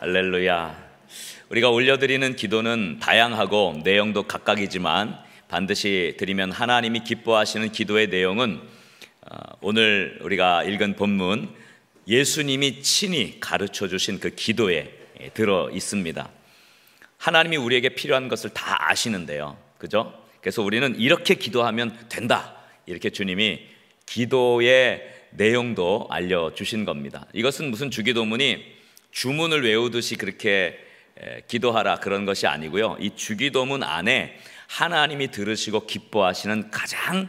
할렐루야. 우리가 올려드리는 기도는 다양하고 내용도 각각이지만 반드시 드리면 하나님이 기뻐하시는 기도의 내용은 어, 오늘 우리가 읽은 본문 예수님이 친히 가르쳐 주신 그 기도에 예, 들어 있습니다. 하나님이 우리에게 필요한 것을 다 아시는데요. 그죠? 그래서 우리는 이렇게 기도하면 된다. 이렇게 주님이 기도의 내용도 알려 주신 겁니다. 이것은 무슨 주기도문이 주문을 외우듯이 그렇게 기도하라 그런 것이 아니고요. 이 주기도문 안에 하나님이 들으시고 기뻐하시는 가장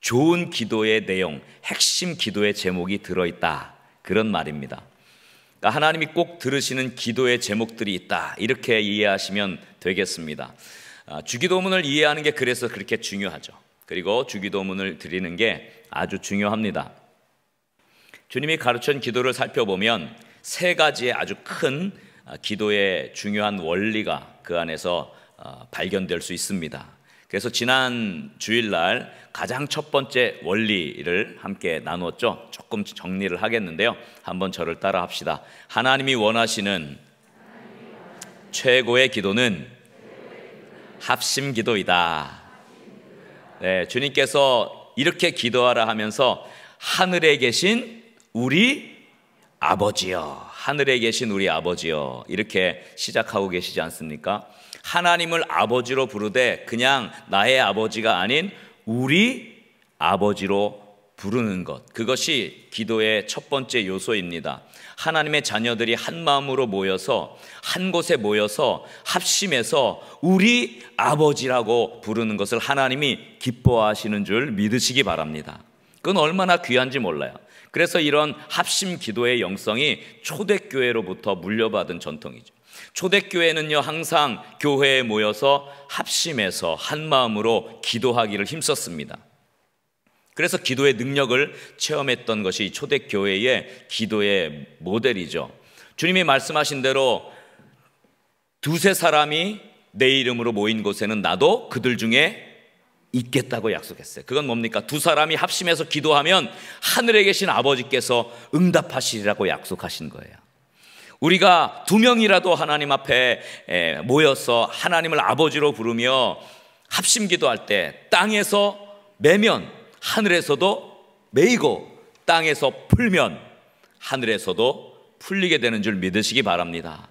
좋은 기도의 내용, 핵심 기도의 제목이 들어있다. 그런 말입니다. 그러니까 하나님이 꼭 들으시는 기도의 제목들이 있다. 이렇게 이해하시면 되겠습니다. 아, 주기도문을 이해하는 게 그래서 그렇게 중요하죠. 그리고 주기도문을 드리는 게 아주 중요합니다. 주님이 가르친 기도를 살펴보면 세 가지의 아주 큰 아, 기도의 중요한 원리가 그 안에서 어, 발견될 수 있습니다. 그래서 지난 주일날 가장 첫 번째 원리를 함께 나누죠 조금 정리를 하겠는데요. 한번 저를 따라 합시다. 하나님이 원하시는 최고의 기도는 합심 기도이다. 네, 주님께서 이렇게 기도하라 하면서 하늘에 계신 우리 아버지여, 하늘에 계신 우리 아버지여, 이렇게 시작하고 계시지 않습니까? 하나님을 아버지로 부르되 그냥 나의 아버지가 아닌 우리 아버지로 부르는 것. 그것이 기도의 첫 번째 요소입니다. 하나님의 자녀들이 한 마음으로 모여서 한 곳에 모여서 합심해서 우리 아버지라고 부르는 것을 하나님이 기뻐하시는 줄 믿으시기 바랍니다. 그건 얼마나 귀한지 몰라요. 그래서 이런 합심 기도의 영성이 초대교회로부터 물려받은 전통이죠. 초대교회는요, 항상 교회에 모여서 합심해서 한 마음으로 기도하기를 힘썼습니다. 그래서 기도의 능력을 체험했던 것이 초대교회의 기도의 모델이죠. 주님이 말씀하신 대로 두세 사람이 내 이름으로 모인 곳에는 나도 그들 중에 있겠다고 약속했어요. 그건 뭡니까? 두 사람이 합심해서 기도하면 하늘에 계신 아버지께서 응답하시리라고 약속하신 거예요. 우리가 두 명이라도 하나님 앞에 모여서 하나님을 아버지로 부르며 합심 기도할 때 땅에서 매면 하늘에서도 매이고 땅에서 풀면 하늘에서도 풀리게 되는 줄 믿으시기 바랍니다.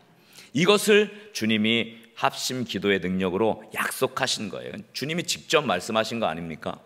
이것을 주님이 합심 기도의 능력으로 약속하신 거예요. 주님이 직접 말씀하신 거 아닙니까?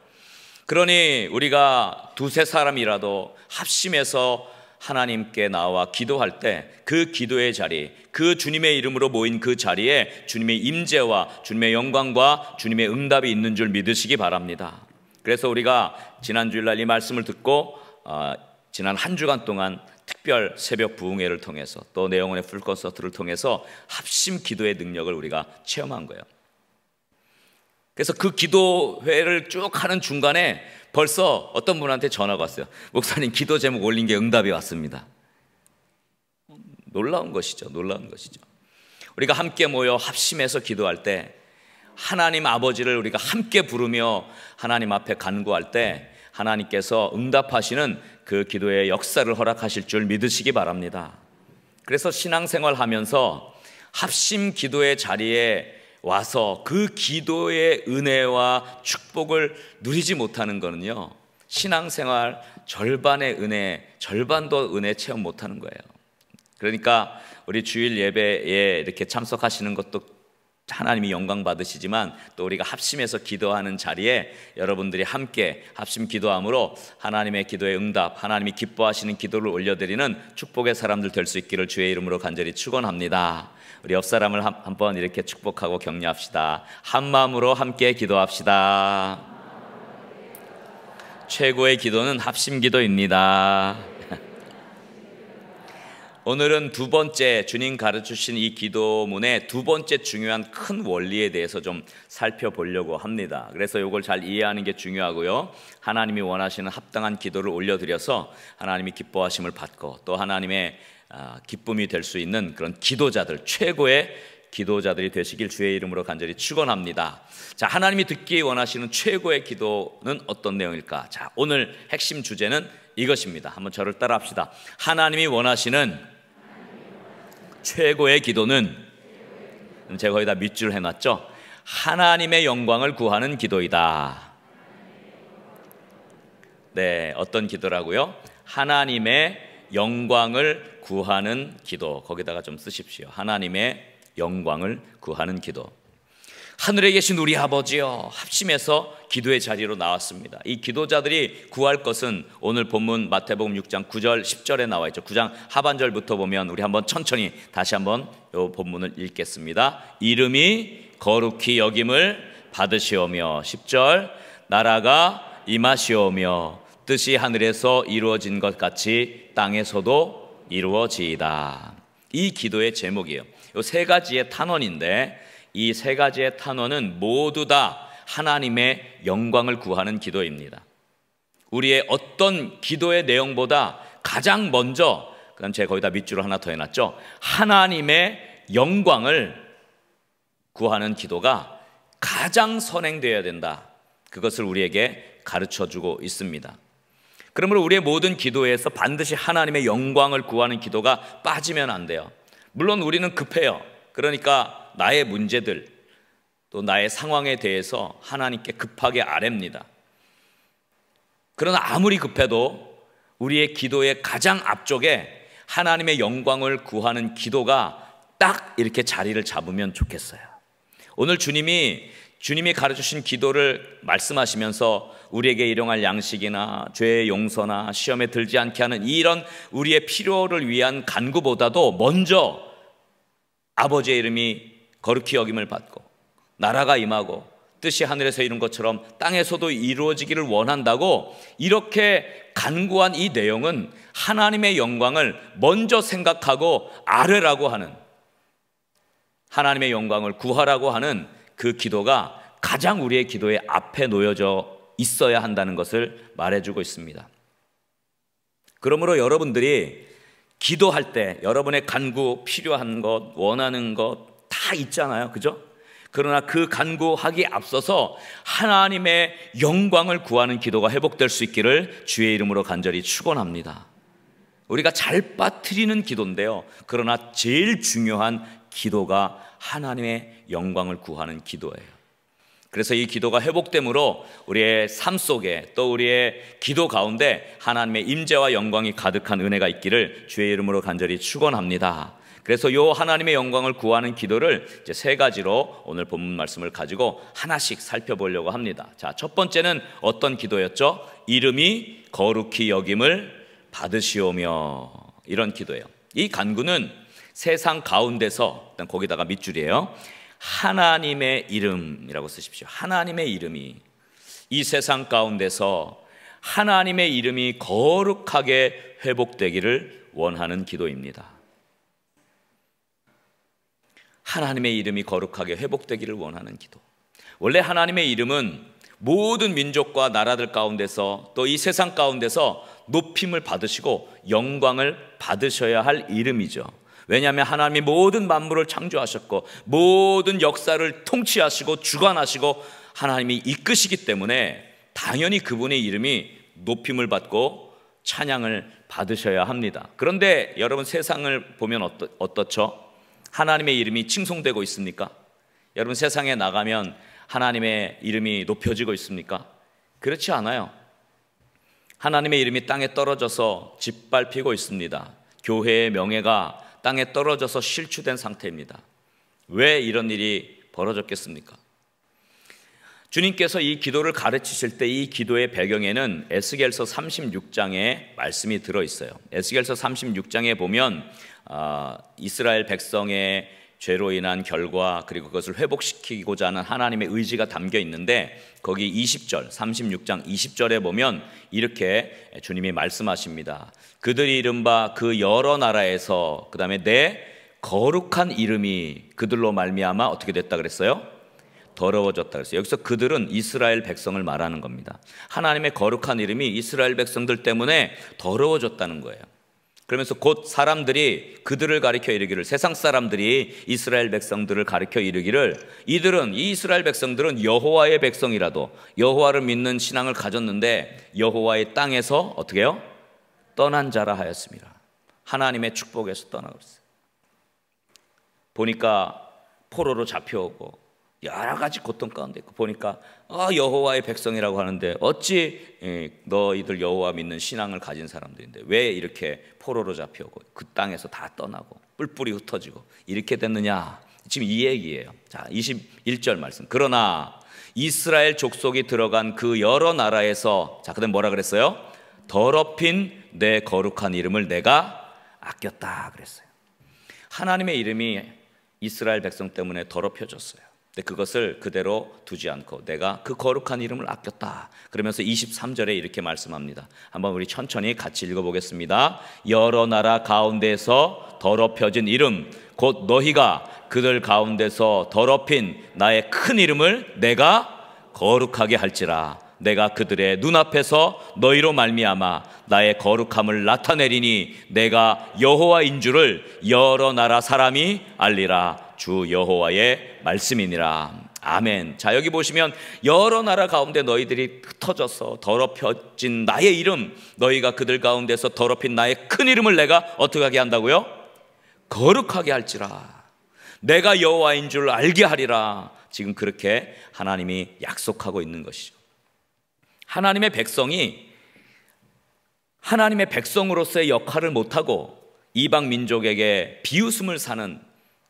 그러니 우리가 두세 사람이라도 합심해서 하나님께 나와 기도할 때 그 기도의 자리, 그 주님의 이름으로 모인 그 자리에 주님의 임재와 주님의 영광과 주님의 응답이 있는 줄 믿으시기 바랍니다. 그래서 우리가 지난 주일날 이 말씀을 듣고 어, 지난 한 주간 동안 특별 새벽 부흥회를 통해서 또 내영원의 풀콘서트를 통해서 합심 기도의 능력을 우리가 체험한 거예요. 그래서 그 기도회를 쭉 하는 중간에 벌써 어떤 분한테 전화가 왔어요. 목사님 기도 제목 올린 게 응답이 왔습니다. 놀라운 것이죠. 놀라운 것이죠. 우리가 함께 모여 합심해서 기도할 때 하나님 아버지를 우리가 함께 부르며 하나님 앞에 간구할 때 하나님께서 응답하시는 그 기도의 역사를 허락하실 줄 믿으시기 바랍니다. 그래서 신앙생활 하면서 합심 기도의 자리에 와서 그 기도의 은혜와 축복을 누리지 못하는 거는요. 신앙생활 절반의 은혜, 절반도 은혜 체험 못하는 거예요. 그러니까 우리 주일 예배에 이렇게 참석하시는 것도 하나님이 영광 받으시지만 또 우리가 합심해서 기도하는 자리에 여러분들이 함께 합심 기도함으로 하나님의 기도의 응답, 하나님이 기뻐하시는 기도를 올려드리는 축복의 사람들 될 수 있기를 주의 이름으로 간절히 축원합니다. 우리 옆 사람을 한번 이렇게 축복하고 격려합시다. 한 마음으로 함께 기도합시다. 최고의 기도는 합심 기도입니다. 오늘은 두 번째 주님 가르치신 이 기도문의 두 번째 중요한 큰 원리에 대해서 좀 살펴보려고 합니다. 그래서 이걸 잘 이해하는 게 중요하고요. 하나님이 원하시는 합당한 기도를 올려드려서 하나님이 기뻐하심을 받고 또 하나님의 아, 기쁨이 될 수 있는 그런 기도자들 최고의 기도자들이 되시길 주의 이름으로 간절히 축원합니다. 자, 하나님이 듣기 원하시는 최고의 기도는 어떤 내용일까? 자, 오늘 핵심 주제는 이것입니다. 한번 저를 따라합시다. 하나님이 원하시는 최고의 기도는 제가 거의다 밑줄 해놨죠. 하나님의 영광을 구하는 기도이다. 네, 어떤 기도라고요? 하나님의 영광을 구하는 기도. 거기다가 좀 쓰십시오. 하나님의 영광을 구하는 기도. 하늘에 계신 우리 아버지여 합심해서 기도의 자리로 나왔습니다. 이 기도자들이 구할 것은 오늘 본문 마태복음 6장 9절 10절에 나와 있죠. 9장 하반절부터 보면 우리 한번 천천히 다시 한번 이 본문을 읽겠습니다. 이름이 거룩히 여김을 받으시오며 10절 나라가 임하시오며 뜻이 하늘에서 이루어진 것 같이 땅에서도 이루어지이다. 이 기도의 제목이에요. 이 세 가지의 탄원인데 이세 가지의 탄원은 모두 다 하나님의 영광을 구하는 기도입니다. 우리의 어떤 기도의 내용보다 가장 먼저 그다음 제가 거기다 밑줄을 하나 더 해놨죠. 하나님의 영광을 구하는 기도가 가장 선행되어야 된다. 그것을 우리에게 가르쳐 주고 있습니다. 그러므로 우리의 모든 기도에서 반드시 하나님의 영광을 구하는 기도가 빠지면 안 돼요. 물론 우리는 급해요. 그러니까 나의 문제들 또 나의 상황에 대해서 하나님께 급하게 아랩니다. 그러나 아무리 급해도 우리의 기도의 가장 앞쪽에 하나님의 영광을 구하는 기도가 딱 이렇게 자리를 잡으면 좋겠어요. 오늘 주님이 주님이 가르쳐 주신 기도를 말씀하시면서 우리에게 일용할 양식이나 죄의 용서나 시험에 들지 않게 하는 이런 우리의 필요를 위한 간구보다도 먼저 아버지의 이름이 거룩히 여김을 받고 나라가 임하고 뜻이 하늘에서 이룬 것처럼 땅에서도 이루어지기를 원한다고 이렇게 간구한 이 내용은 하나님의 영광을 먼저 생각하고 아뢰라고 하는 하나님의 영광을 구하라고 하는 그 기도가 가장 우리의 기도에 앞에 놓여져 있어야 한다는 것을 말해주고 있습니다. 그러므로 여러분들이 기도할 때 여러분의 간구 필요한 것, 원하는 것, 다 있잖아요. 그죠? 그러나 그 간구하기 앞서서 하나님의 영광을 구하는 기도가 회복될 수 있기를 주의 이름으로 간절히 축원합니다. 우리가 잘 빠뜨리는 기도인데요. 그러나 제일 중요한 기도가 하나님의 영광을 구하는 기도예요. 그래서 이 기도가 회복됨으로 우리의 삶 속에 또 우리의 기도 가운데 하나님의 임재와 영광이 가득한 은혜가 있기를 주의 이름으로 간절히 축원합니다. 그래서 요 하나님의 영광을 구하는 기도를 이제 세 가지로 오늘 본문 말씀을 가지고 하나씩 살펴보려고 합니다. 자, 첫 번째는 어떤 기도였죠? 이름이 거룩히 여김을 받으시오며 이런 기도예요. 이 간구는 세상 가운데서 일단 거기다가 밑줄이에요. 하나님의 이름이라고 쓰십시오. 하나님의 이름이 이 세상 가운데서 하나님의 이름이 거룩하게 회복되기를 원하는 기도입니다. 하나님의 이름이 거룩하게 회복되기를 원하는 기도. 원래 하나님의 이름은 모든 민족과 나라들 가운데서 또 이 세상 가운데서 높임을 받으시고 영광을 받으셔야 할 이름이죠. 왜냐하면 하나님이 모든 만물을 창조하셨고 모든 역사를 통치하시고 주관하시고 하나님이 이끄시기 때문에 당연히 그분의 이름이 높임을 받고 찬양을 받으셔야 합니다. 그런데 여러분 세상을 보면 어떠, 어떻죠? 하나님의 이름이 칭송되고 있습니까? 여러분 세상에 나가면 하나님의 이름이 높여지고 있습니까? 그렇지 않아요. 하나님의 이름이 땅에 떨어져서 짓밟히고 있습니다. 교회의 명예가 땅에 떨어져서 실추된 상태입니다. 왜 이런 일이 벌어졌겠습니까? 주님께서 이 기도를 가르치실 때 이 기도의 배경에는 에스겔서 36장의 말씀이 들어 있어요. 에스겔서 36장에 보면 아, 이스라엘 백성의 죄로 인한 결과 그리고 그것을 회복시키고자 하는 하나님의 의지가 담겨 있는데 거기 20절 36장 20절에 보면 이렇게 주님이 말씀하십니다. 그들이 이른바 그 여러 나라에서 그다음에 내 거룩한 이름이 그들로 말미암아 어떻게 됐다 그랬어요? 더러워졌다 그랬어요. 여기서 그들은 이스라엘 백성을 말하는 겁니다. 하나님의 거룩한 이름이 이스라엘 백성들 때문에 더러워졌다는 거예요. 그러면서 곧 사람들이 그들을 가리켜 이르기를 세상 사람들이 이스라엘 백성들을 가리켜 이르기를 이들은 이 이스라엘 백성들은 여호와의 백성이라도 여호와를 믿는 신앙을 가졌는데 여호와의 땅에서 어떻게요? 떠난 자라 하였습니다. 하나님의 축복에서 떠나버렸어요. 보니까 포로로 잡혀오고 여러 가지 고통 가운데 있고 보니까 어, 여호와의 백성이라고 하는데 어찌 예, 너희들 여호와 믿는 신앙을 가진 사람들인데 왜 이렇게 포로로 잡혀오고 그 땅에서 다 떠나고 뿔뿔이 흩어지고 이렇게 됐느냐 지금 이 얘기예요 자 21절 말씀 그러나 이스라엘 족속이 들어간 그 여러 나라에서 자 그다음 뭐라 그랬어요 더럽힌 내 거룩한 이름을 내가 아꼈다 그랬어요 하나님의 이름이 이스라엘 백성 때문에 더럽혀졌어요 근데 네, 그것을 그대로 두지 않고 내가 그 거룩한 이름을 아꼈다. 그러면서 23절에 이렇게 말씀합니다. 한번 우리 천천히 같이 읽어보겠습니다. 여러 나라 가운데서 더럽혀진 이름, 곧 너희가 그들 가운데서 더럽힌 나의 큰 이름을 내가 거룩하게 할지라. 내가 그들의 눈앞에서 너희로 말미암아 나의 거룩함을 나타내리니 내가 여호와인 줄을 여러 나라 사람이 알리라 주 여호와의 말씀이니라. 아멘. 자, 여기 보시면 여러 나라 가운데 너희들이 흩어져서 더럽혀진 나의 이름, 너희가 그들 가운데서 더럽힌 나의 큰 이름을 내가 어떻게 하게 한다고요? 거룩하게 할지라. 내가 여호와인 줄 알게 하리라. 지금 그렇게 하나님이 약속하고 있는 것이죠. 하나님의 백성이 하나님의 백성으로서의 역할을 못하고 이방 민족에게 비웃음을 사는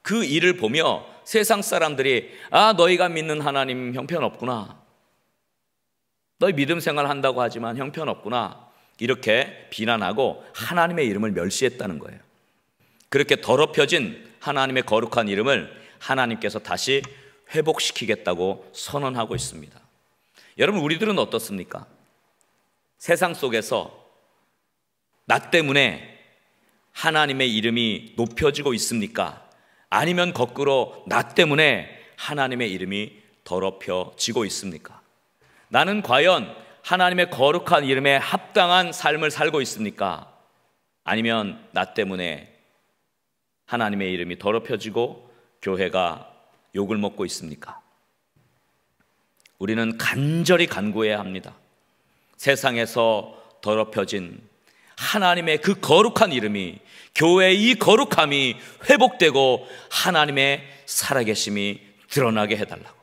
그 일을 보며 세상 사람들이 아 너희가 믿는 하나님 형편없구나. 너희 믿음 생활 한다고 하지만 형편없구나. 이렇게 비난하고 하나님의 이름을 멸시했다는 거예요. 그렇게 더럽혀진 하나님의 거룩한 이름을 하나님께서 다시 회복시키겠다고 선언하고 있습니다. 여러분 우리들은 어떻습니까? 세상 속에서 나 때문에 하나님의 이름이 높여지고 있습니까? 아니면 거꾸로 나 때문에 하나님의 이름이 더럽혀지고 있습니까? 나는 과연 하나님의 거룩한 이름에 합당한 삶을 살고 있습니까? 아니면 나 때문에 하나님의 이름이 더럽혀지고 교회가 욕을 먹고 있습니까? 우리는 간절히 간구해야 합니다. 세상에서 더럽혀진 하나님의 그 거룩한 이름이 교회의 이 거룩함이 회복되고 하나님의 살아계심이 드러나게 해달라고.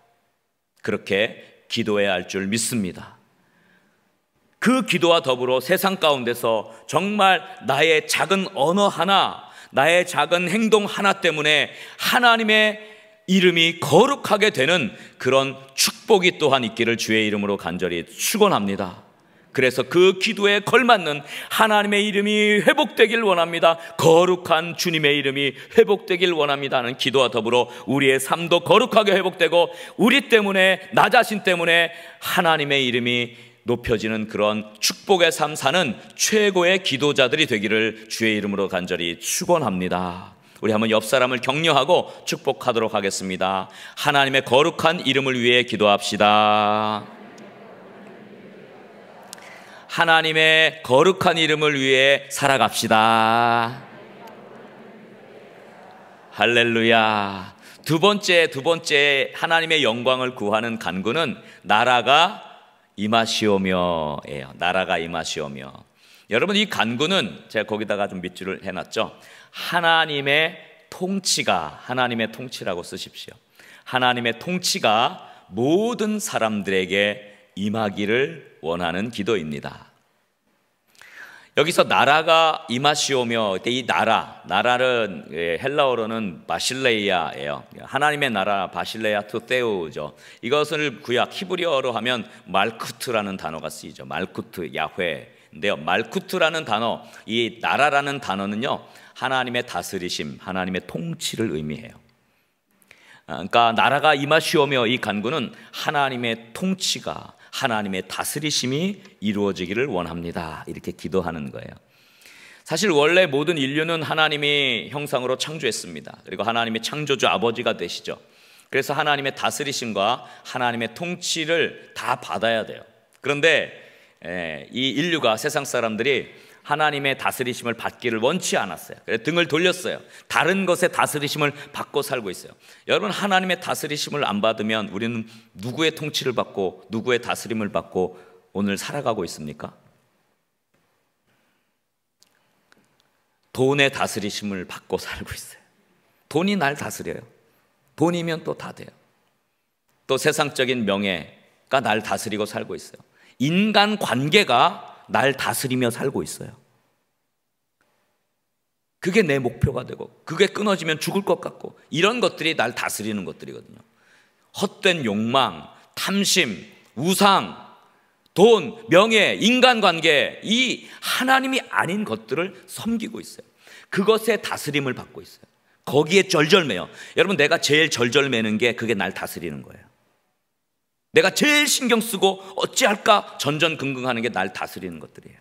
그렇게 기도해야 할 줄 믿습니다. 그 기도와 더불어 세상 가운데서 정말 나의 작은 언어 하나, 나의 작은 행동 하나 때문에 하나님의 이름이 거룩하게 되는 그런 축복이 또한 있기를 주의 이름으로 간절히 축원합니다. 그래서 그 기도에 걸맞는 하나님의 이름이 회복되길 원합니다. 거룩한 주님의 이름이 회복되길 원합니다는 기도와 더불어 우리의 삶도 거룩하게 회복되고 우리 때문에 나 자신 때문에 하나님의 이름이 높여지는 그런 축복의 삶 사는 최고의 기도자들이 되기를 주의 이름으로 간절히 축원합니다. 우리 한번 옆 사람을 격려하고 축복하도록 하겠습니다. 하나님의 거룩한 이름을 위해 기도합시다. 하나님의 거룩한 이름을 위해 살아갑시다. 할렐루야. 두 번째, 두 번째 하나님의 영광을 구하는 간구는 나라가 임하시오며예요. 나라가 임하시오며. 여러분 이 간구는 제가 거기다가 좀 밑줄을 해놨죠. 하나님의 통치가 하나님의 통치라고 쓰십시오. 하나님의 통치가 모든 사람들에게 임하기를 원하는 기도입니다. 여기서 나라가 임하시오며 이 나라, 나라는 예, 헬라어로는 바실레이아예요. 하나님의 나라 바실레아 투테우죠. 이것을 구약 히브리어로 하면 말쿠트라는 단어가 쓰이죠. 말쿠트 야훼인데요. 말쿠트라는 단어, 이 나라라는 단어는요. 하나님의 다스리심, 하나님의 통치를 의미해요. 아, 그러니까 나라가 임하시오며 이 간구는 하나님의 통치가 하나님의 다스리심이 이루어지기를 원합니다. 이렇게 기도하는 거예요. 사실 원래 모든 인류는 하나님이 형상으로 창조했습니다. 그리고 하나님의 창조주 아버지가 되시죠. 그래서 하나님의 다스리심과 하나님의 통치를 다 받아야 돼요. 그런데 이 인류가 세상 사람들이 하나님의 다스리심을 받기를 원치 않았어요. 그래서 등을 돌렸어요. 다른 것에 다스리심을 받고 살고 있어요. 여러분 하나님의 다스리심을 안 받으면 우리는 누구의 통치를 받고 누구의 다스림을 받고 오늘 살아가고 있습니까? 돈의 다스리심을 받고 살고 있어요. 돈이 날 다스려요. 돈이면 또 다 돼요. 또 세상적인 명예가 날 다스리고 살고 있어요. 인간 관계가 날 다스리며 살고 있어요. 그게 내 목표가 되고 그게 끊어지면 죽을 것 같고 이런 것들이 날 다스리는 것들이거든요. 헛된 욕망, 탐심, 우상, 돈, 명예, 인간관계 이 하나님이 아닌 것들을 섬기고 있어요. 그것의 다스림을 받고 있어요. 거기에 절절매요. 여러분 내가 제일 절절매는 게 그게 날 다스리는 거예요. 내가 제일 신경 쓰고 어찌할까 전전긍긍하는 게 날 다스리는 것들이에요.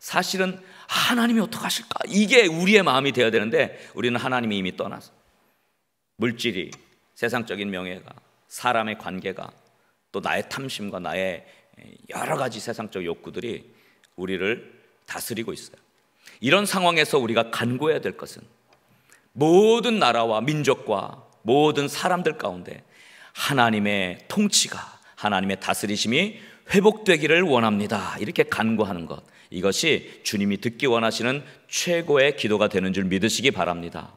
사실은 하나님이 어떡하실까? 이게 우리의 마음이 되어야 되는데 우리는 하나님이 이미 떠나서 물질이 세상적인 명예가 사람의 관계가 또 나의 탐심과 나의 여러 가지 세상적 욕구들이 우리를 다스리고 있어요. 이런 상황에서 우리가 간구해야 될 것은 모든 나라와 민족과 모든 사람들 가운데 하나님의 통치가 하나님의 다스리심이 회복되기를 원합니다. 이렇게 간구하는 것. 이것이 주님이 듣기 원하시는 최고의 기도가 되는 줄 믿으시기 바랍니다.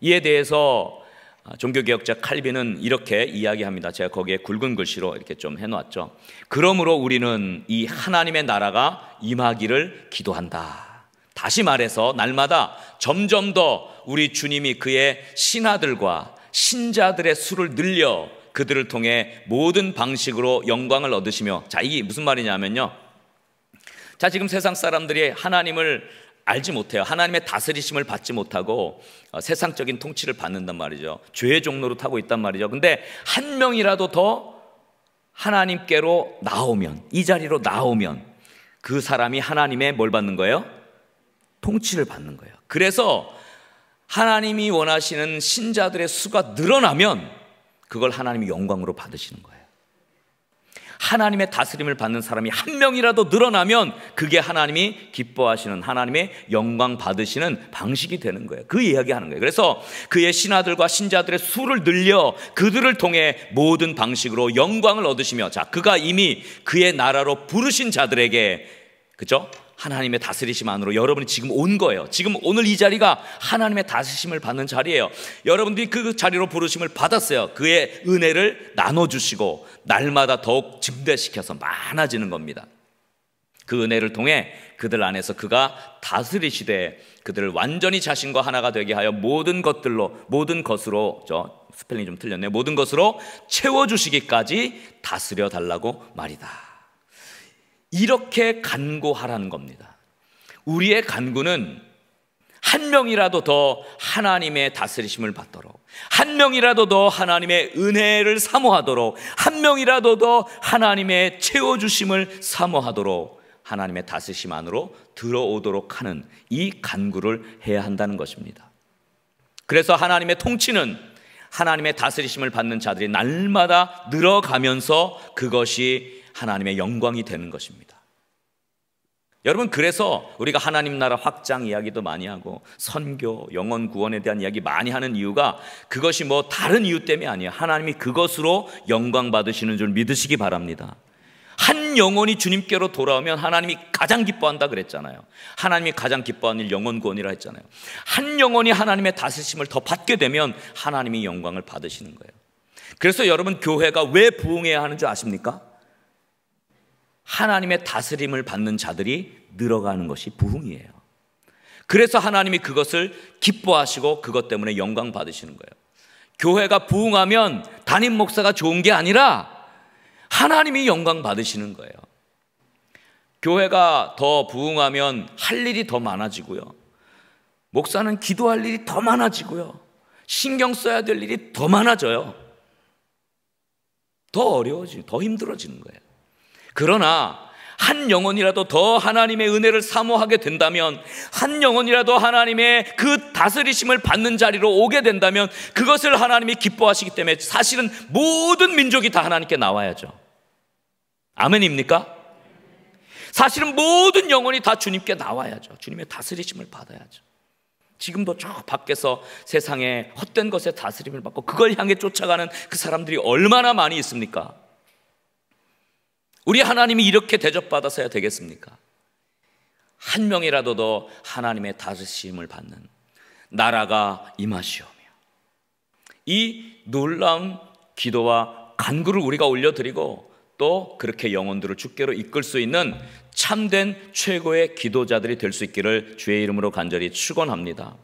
이에 대해서 아, 종교개혁자 칼빈은 이렇게 이야기합니다. 제가 거기에 굵은 글씨로 이렇게 좀 해놓았죠. 그러므로 우리는 이 하나님의 나라가 임하기를 기도한다. 다시 말해서 날마다 점점 더 우리 주님이 그의 신하들과 신자들의 수를 늘려 그들을 통해 모든 방식으로 영광을 얻으시며 자, 이게 무슨 말이냐면요. 자, 지금 세상 사람들이 하나님을 알지 못해요. 하나님의 다스리심을 받지 못하고 어, 세상적인 통치를 받는단 말이죠. 죄의 종로로 타고 있단 말이죠. 근데 한 명이라도 더 하나님께로 나오면, 이 자리로 나오면 그 사람이 하나님의 뭘 받는 거예요? 통치를 받는 거예요. 그래서 하나님이 원하시는 신자들의 수가 늘어나면 그걸 하나님이 영광으로 받으시는 거예요. 하나님의 다스림을 받는 사람이 한 명이라도 늘어나면 그게 하나님이 기뻐하시는 하나님의 영광 받으시는 방식이 되는 거예요. 그 이야기하는 거예요. 그래서 그의 신하들과 신자들의 수를 늘려 그들을 통해 모든 방식으로 영광을 얻으시며 자 그가 이미 그의 나라로 부르신 자들에게 그죠? 하나님의 다스리심 안으로 여러분이 지금 온 거예요. 지금 오늘 이 자리가 하나님의 다스심을 받는 자리예요. 여러분들이 그 자리로 부르심을 받았어요. 그의 은혜를 나눠주시고 날마다 더욱 증대시켜서 많아지는 겁니다. 그 은혜를 통해 그들 안에서 그가 다스리시되 그들을 완전히 자신과 하나가 되게 하여 모든 것들로 모든 것으로 저 스펠링 좀 틀렸네요. 모든 것으로 채워 주시기까지 다스려 달라고 말이다. 이렇게 간구하라는 겁니다. 우리의 간구는 한 명이라도 더 하나님의 다스리심을 받도록, 한 명이라도 더 하나님의 은혜를 사모하도록, 한 명이라도 더 하나님의 채워주심을 사모하도록, 하나님의 다스심 안으로 들어오도록 하는 이 간구를 해야 한다는 것입니다. 그래서 하나님의 통치는 하나님의 다스리심을 받는 자들이 날마다 늘어가면서 그것이 하나님의 영광이 되는 것입니다. 여러분 그래서 우리가 하나님 나라 확장 이야기도 많이 하고 선교, 영원 구원에 대한 이야기 많이 하는 이유가 그것이 뭐 다른 이유 때문이 아니에요. 하나님이 그것으로 영광 받으시는 줄 믿으시기 바랍니다. 한 영혼이 주님께로 돌아오면 하나님이 가장 기뻐한다 그랬잖아요. 하나님이 가장 기뻐하는 일 영혼 구원이라 했잖아요. 한 영혼이 하나님의 다스심을 더 받게 되면 하나님이 영광을 받으시는 거예요. 그래서 여러분 교회가 왜 부흥해야 하는 줄 아십니까? 하나님의 다스림을 받는 자들이 늘어가는 것이 부흥이에요. 그래서 하나님이 그것을 기뻐하시고 그것 때문에 영광 받으시는 거예요. 교회가 부흥하면 담임 목사가 좋은 게 아니라 하나님이 영광 받으시는 거예요. 교회가 더 부흥하면 할 일이 더 많아지고요. 목사는 기도할 일이 더 많아지고요. 신경 써야 될 일이 더 많아져요. 더 어려워지고 더 힘들어지는 거예요. 그러나 한 영혼이라도 더 하나님의 은혜를 사모하게 된다면, 한 영혼이라도 하나님의 그 다스리심을 받는 자리로 오게 된다면, 그것을 하나님이 기뻐하시기 때문에 사실은 모든 민족이 다 하나님께 나와야죠. 아멘입니까? 사실은 모든 영혼이 다 주님께 나와야죠. 주님의 다스리심을 받아야죠. 지금도 저 밖에서 세상에 헛된 것에 다스림을 받고 그걸 향해 쫓아가는 그 사람들이 얼마나 많이 있습니까? 우리 하나님이 이렇게 대접받아서야 되겠습니까? 한 명이라도 더 하나님의 다스심을 받는 나라가 임하시오며 이 놀라운 기도와 간구를 우리가 올려드리고 또 그렇게 영혼들을 주께로 이끌 수 있는 참된 최고의 기도자들이 될 수 있기를 주의 이름으로 간절히 축원합니다.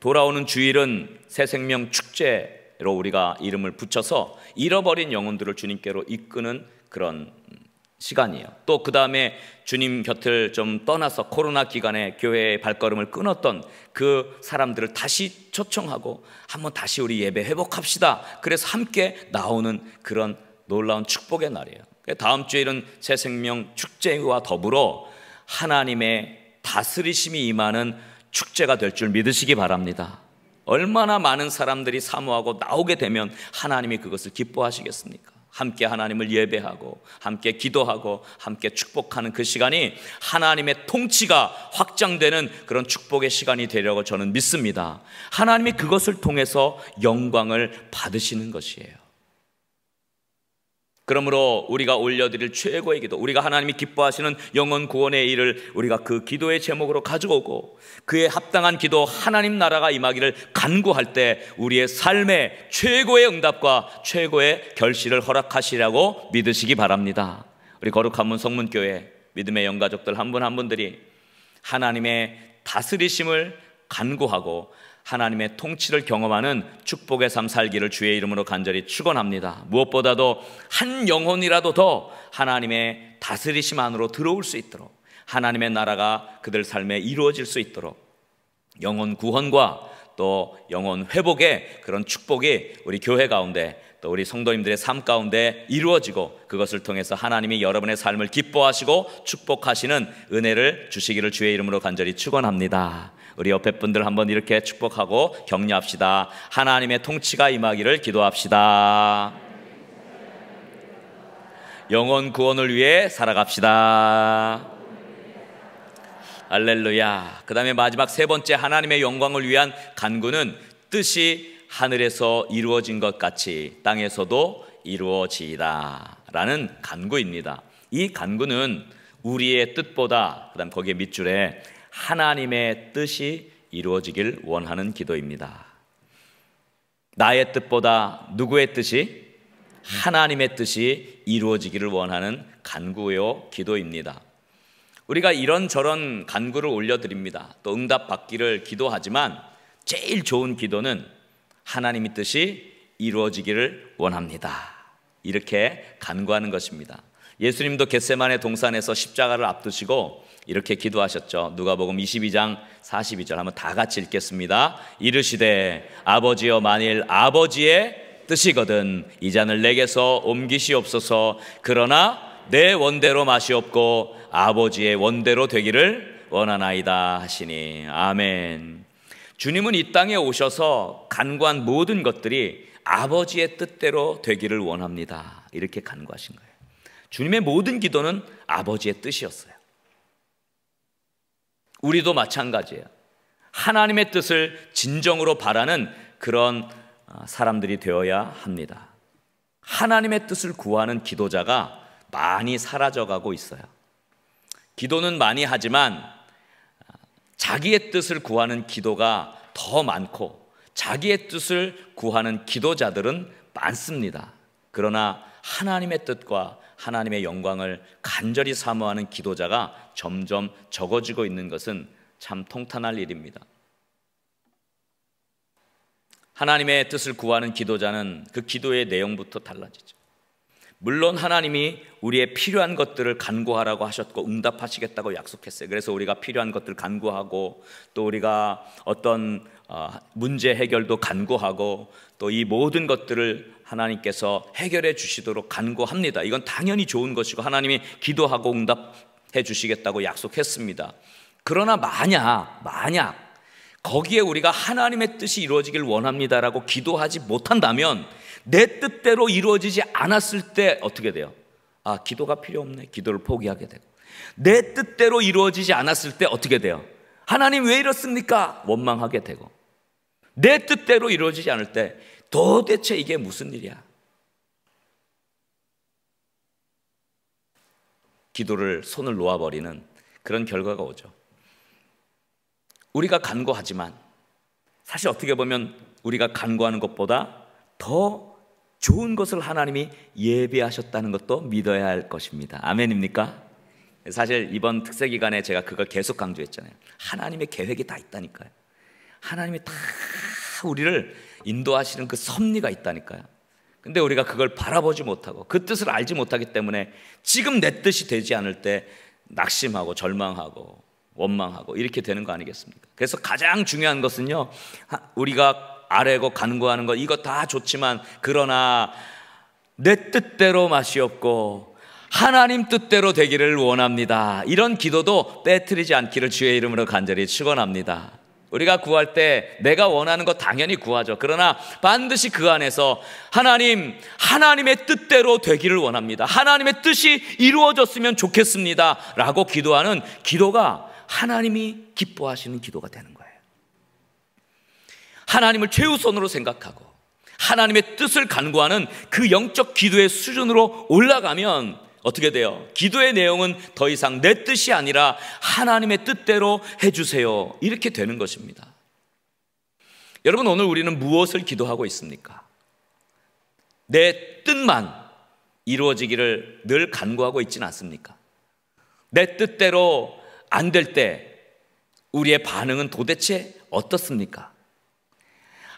돌아오는 주일은 새 생명 축제로 우리가 이름을 붙여서 잃어버린 영혼들을 주님께로 이끄는 그런 시간이에요. 또 그 다음에 주님 곁을 좀 떠나서 코로나 기간에 교회의 발걸음을 끊었던 그 사람들을 다시 초청하고 한번 다시 우리 예배 회복합시다. 그래서 함께 나오는 그런 놀라운 축복의 날이에요. 다음 주에는새 생명 축제와 더불어 하나님의 다스리심이 임하는 축제가 될 줄 믿으시기 바랍니다. 얼마나 많은 사람들이 사모하고 나오게 되면 하나님이 그것을 기뻐하시겠습니까? 함께 하나님을 예배하고 함께 기도하고 함께 축복하는 그 시간이 하나님의 통치가 확장되는 그런 축복의 시간이 되려고 저는 믿습니다. 하나님이 그것을 통해서 영광을 받으시는 것이에요. 그러므로 우리가 올려드릴 최고의 기도, 우리가 하나님이 기뻐하시는 영원 구원의 일을 우리가 그 기도의 제목으로 가져오고 그에 합당한 기도 하나님 나라가 임하기를 간구할 때 우리의 삶의 최고의 응답과 최고의 결실을 허락하시라고 믿으시기 바랍니다. 우리 거룩한 문 성문교회 믿음의 영가족들 한 분한 한 분들이 하나님의 다스리심을 간구하고 하나님의 통치를 경험하는 축복의 삶 살기를 주의 이름으로 간절히 축원합니다. 무엇보다도 한 영혼이라도 더 하나님의 다스리심 안으로 들어올 수 있도록 하나님의 나라가 그들 삶에 이루어질 수 있도록 영혼 구원과 또 영혼 회복의 그런 축복이 우리 교회 가운데 또 우리 성도님들의 삶 가운데 이루어지고 그것을 통해서 하나님이 여러분의 삶을 기뻐하시고 축복하시는 은혜를 주시기를 주의 이름으로 간절히 축원합니다. 우리 옆에 분들 한번 이렇게 축복하고 격려합시다. 하나님의 통치가 임하기를 기도합시다. 영혼 구원을 위해 살아갑시다. 알렐루야. 그 다음에 마지막 세 번째 하나님의 영광을 위한 간구는 뜻이 하늘에서 이루어진 것 같이 땅에서도 이루어지이다. 라는 간구입니다. 이 간구는 우리의 뜻보다, 그 다음 거기에 밑줄에 하나님의 뜻이 이루어지길 원하는 기도입니다. 나의 뜻보다 누구의 뜻이 하나님의 뜻이 이루어지기를 원하는 간구요 기도입니다. 우리가 이런저런 간구를 올려드립니다. 또 응답받기를 기도하지만 제일 좋은 기도는 하나님의 뜻이 이루어지기를 원합니다. 이렇게 간구하는 것입니다. 예수님도 겟세만의 동산에서 십자가를 앞두시고 이렇게 기도하셨죠. 누가복음 22장 42절 한번 다 같이 읽겠습니다. 이르시되 아버지여 만일 아버지의 뜻이거든 이 잔을 내게서 옮기시옵소서 그러나 내 원대로 마시옵고 아버지의 원대로 되기를 원하나이다 하시니 아멘. 주님은 이 땅에 오셔서 간구한 모든 것들이 아버지의 뜻대로 되기를 원합니다. 이렇게 간구하신 거예요. 주님의 모든 기도는 아버지의 뜻이었어요. 우리도 마찬가지예요. 하나님의 뜻을 진정으로 바라는 그런 아, 사람들이 되어야 합니다. 하나님의 뜻을 구하는 기도자가 많이 사라져가고 있어요. 기도는 많이 하지만 아, 자기의 뜻을 구하는 기도가 더 많고 자기의 뜻을 구하는 기도자들은 많습니다. 그러나 하나님의 뜻과 하나님의 영광을 간절히 사모하는 기도자가 점점 적어지고 있는 것은 참 통탄할 일입니다. 하나님의 뜻을 구하는 기도자는 그 기도의 내용부터 달라지죠. 물론 하나님이 우리의 필요한 것들을 간구하라고 하셨고 응답하시겠다고 약속했어요. 그래서 우리가 필요한 것들 간구하고 또 우리가 어떤 어, 문제 해결도 간구하고 또 이 모든 것들을 하나님께서 해결해 주시도록 간구합니다. 이건 당연히 좋은 것이고 하나님이 기도하고 응답해 주시겠다고 약속했습니다. 그러나 만약 만약 거기에 우리가 하나님의 뜻이 이루어지길 원합니다라고 기도하지 못한다면 내 뜻대로 이루어지지 않았을 때 어떻게 돼요? 아, 기도가 필요 없네. 기도를 포기하게 되고. 내 뜻대로 이루어지지 않았을 때 어떻게 돼요? 하나님 왜 이렇습니까? 원망하게 되고. 내 뜻대로 이루어지지 않을 때 도대체 이게 무슨 일이야? 기도를 손을 놓아버리는 그런 결과가 오죠. 우리가 간구하지만 사실 어떻게 보면 우리가 간구하는 것보다 더 좋은 것을 하나님이 예비하셨다는 것도 믿어야 할 것입니다. 아멘입니까? 사실 이번 특세 기간에 제가 그걸 계속 강조했잖아요. 하나님의 계획이 다 있다니까요. 하나님이 다 우리를 인도하시는 그 섭리가 있다니까요. 근데 우리가 그걸 바라보지 못하고 그 뜻을 알지 못하기 때문에 지금 내 뜻이 되지 않을 때 낙심하고 절망하고 원망하고 이렇게 되는 거 아니겠습니까? 그래서 가장 중요한 것은요. 우리가 아뢰고 간구하는 것 이거 다 좋지만 그러나 내 뜻대로 맛이 없고 하나님 뜻대로 되기를 원합니다. 이런 기도도 빼뜨리지 않기를 주의 이름으로 간절히 축원합니다. 우리가 구할 때 내가 원하는 것 당연히 구하죠. 그러나 반드시 그 안에서 하나님, 하나님의 뜻대로 되기를 원합니다. 하나님의 뜻이 이루어졌으면 좋겠습니다. 라고 기도하는 기도가 하나님이 기뻐하시는 기도가 되는 거예요. 하나님을 최우선으로 생각하고 하나님의 뜻을 간구하는 그 영적 기도의 수준으로 올라가면 어떻게 돼요? 기도의 내용은 더 이상 내 뜻이 아니라 하나님의 뜻대로 해주세요. 이렇게 되는 것입니다. 여러분, 오늘 우리는 무엇을 기도하고 있습니까? 내 뜻만 이루어지기를 늘 간구하고 있지 않습니까? 내 뜻대로 안 될 때 우리의 반응은 도대체 어떻습니까?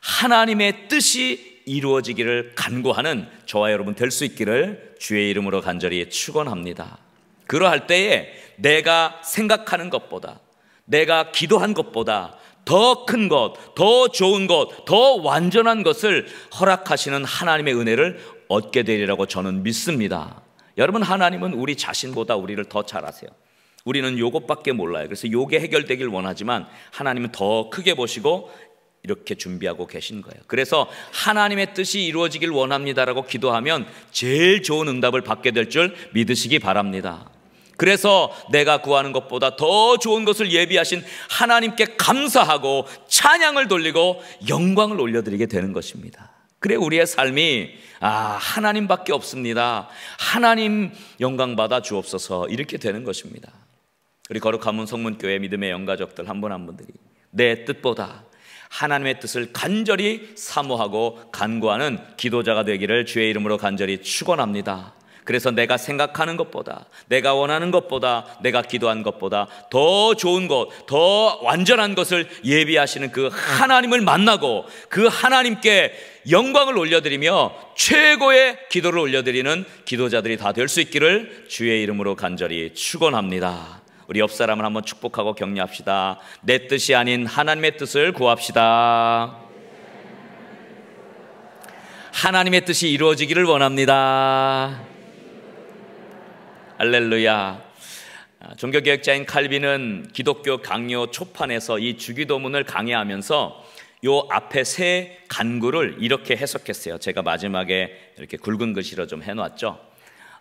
하나님의 뜻이 이루어지기를 간구하는 저와 여러분 될 수 있기를 주의 이름으로 간절히 축원합니다. 그러할 때에 내가 생각하는 것보다 내가 기도한 것보다 더 큰 것, 더 좋은 것, 더 완전한 것을 허락하시는 하나님의 은혜를 얻게 되리라고 저는 믿습니다. 여러분 하나님은 우리 자신보다 우리를 더 잘 아세요. 우리는 요것밖에 몰라요. 그래서 요게 해결되길 원하지만 하나님은 더 크게 보시고 이렇게 준비하고 계신 거예요. 그래서 하나님의 뜻이 이루어지길 원합니다라고 기도하면 제일 좋은 응답을 받게 될 줄 믿으시기 바랍니다. 그래서 내가 구하는 것보다 더 좋은 것을 예비하신 하나님께 감사하고 찬양을 돌리고 영광을 올려드리게 되는 것입니다. 그래 우리의 삶이 아 하나님밖에 없습니다. 하나님 영광 받아 주옵소서 이렇게 되는 것입니다. 우리 거룩한 문 성문교회 믿음의 영가족들 한 분 한 분들이 내 뜻보다 하나님의 뜻을 간절히 사모하고 간구하는 기도자가 되기를 주의 이름으로 간절히 축원합니다. 그래서 내가 생각하는 것보다, 내가 원하는 것보다, 내가 기도한 것보다 더 좋은 것, 더 완전한 것을 예비하시는 그 하나님을 만나고 그 하나님께 영광을 올려드리며 최고의 기도를 올려드리는 기도자들이 다 될 수 있기를 주의 이름으로 간절히 축원합니다. 우리 옆 사람을 한번 축복하고 격려합시다. 내 뜻이 아닌 하나님의 뜻을 구합시다. 하나님의 뜻이 이루어지기를 원합니다. 알렐루야. 아, 종교개혁자인 칼빈은 기독교 강요 초판에서 이 주기도문을 강해하면서 요 앞에 세 간구를 이렇게 해석했어요. 제가 마지막에 이렇게 굵은 글씨로 좀 해놨죠.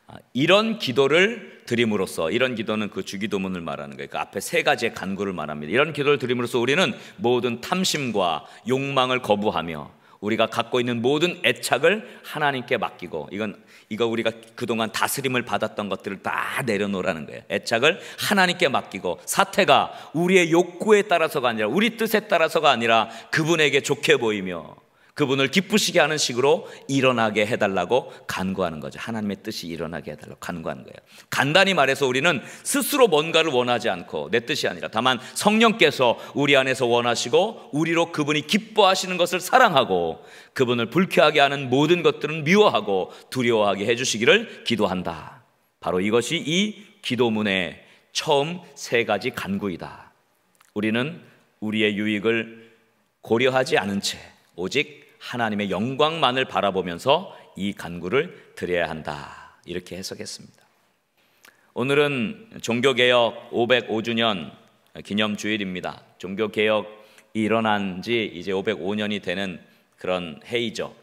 아, 이런 기도를 드림으로써 이런 기도는 그 주기도문을 말하는 거예요. 그 앞에 세 가지의 간구를 말합니다. 이런 기도를 드림으로써 우리는 모든 탐심과 욕망을 거부하며 우리가 갖고 있는 모든 애착을 하나님께 맡기고 이건 이거 우리가 그동안 다스림을 받았던 것들을 다 내려놓으라는 거예요. 애착을 하나님께 맡기고 사태가 우리의 욕구에 따라서가 아니라 우리 뜻에 따라서가 아니라 그분에게 좋게 보이며 그분을 기쁘시게 하는 식으로 일어나게 해달라고 간구하는 거죠. 하나님의 뜻이 일어나게 해달라고 간구하는 거예요. 간단히 말해서 우리는 스스로 뭔가를 원하지 않고 내 뜻이 아니라 다만 성령께서 우리 안에서 원하시고 우리로 그분이 기뻐하시는 것을 사랑하고 그분을 불쾌하게 하는 모든 것들은 미워하고 두려워하게 해주시기를 기도한다. 바로 이것이 이 기도문의 처음 세 가지 간구이다. 우리는 우리의 유익을 고려하지 않은 채 오직 하나님의 영광만을 바라보면서 이 간구를 드려야 한다. 이렇게 해석했습니다. 오늘은 종교개혁 505주년 기념주일입니다. 종교개혁이 일어난 지 이제 505년이 되는 그런 해이죠.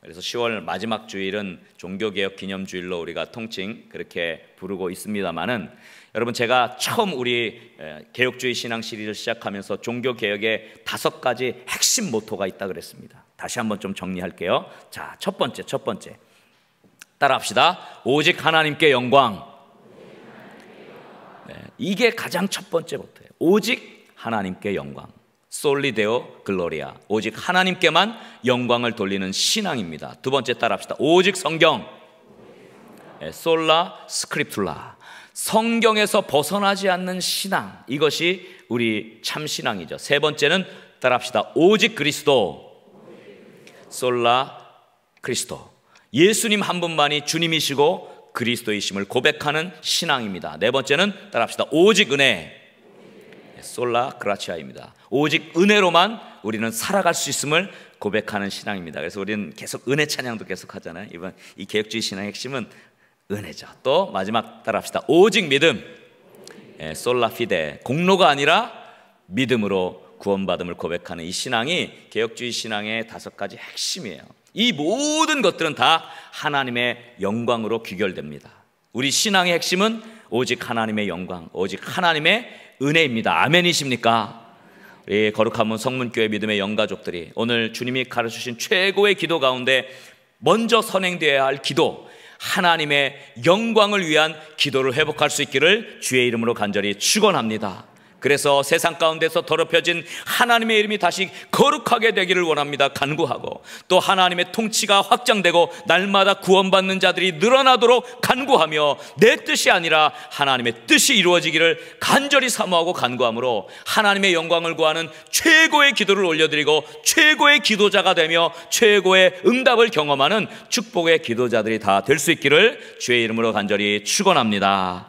그래서 10월 마지막 주일은 종교개혁 기념주일로 우리가 통칭 그렇게 부르고 있습니다만은 여러분 제가 처음 우리 개혁주의 신앙 시리를 시작하면서 종교개혁의 다섯 가지 핵심 모토가 있다 그랬습니다. 다시 한번 좀 정리할게요. 자, 첫 번째, 첫 번째. 따라합시다. 오직 하나님께 영광. 네, 이게 가장 첫 번째 모토예요. 오직 하나님께 영광. 솔리데오 글로리아. 오직 하나님께만 영광을 돌리는 신앙입니다. 두 번째 따라합시다. 오직 성경. 네, 솔라 스크립툴라. 성경에서 벗어나지 않는 신앙. 이것이 우리 참신앙이죠. 세 번째는 따라합시다. 오직 그리스도. 솔라 크리스토. 예수님 한 분만이 주님이시고 그리스도이심을 고백하는 신앙입니다. 네 번째는 따라합시다. 오직 은혜. 네, 솔라 그라치아입니다. 오직 은혜로만 우리는 살아갈 수 있음을 고백하는 신앙입니다. 그래서 우리는 계속 은혜 찬양도 계속 하잖아요. 이번 이 개혁주의 신앙의 핵심은 은혜죠. 또 마지막 따라합시다. 오직 믿음. 네, 솔라 피데. 공로가 아니라 믿음으로 구원받음을 고백하는 이 신앙이 개혁주의 신앙의 다섯 가지 핵심이에요. 이 모든 것들은 다 하나님의 영광으로 귀결됩니다. 우리 신앙의 핵심은 오직 하나님의 영광, 오직 하나님의 은혜입니다. 아멘이십니까? 우리 예, 거룩한 문 성문교회 믿음의 영가족들이 오늘 주님이 가르치신 최고의 기도 가운데 먼저 선행되어야 할 기도, 하나님의 영광을 위한 기도를 회복할 수 있기를 주의 이름으로 간절히 축원합니다. 그래서 세상 가운데서 더럽혀진 하나님의 이름이 다시 거룩하게 되기를 원합니다. 간구하고 또 하나님의 통치가 확장되고 날마다 구원받는 자들이 늘어나도록 간구하며 내 뜻이 아니라 하나님의 뜻이 이루어지기를 간절히 사모하고 간구함으로 하나님의 영광을 구하는 최고의 기도를 올려드리고 최고의 기도자가 되며 최고의 응답을 경험하는 축복의 기도자들이 다 될 수 있기를 주의 이름으로 간절히 축원합니다.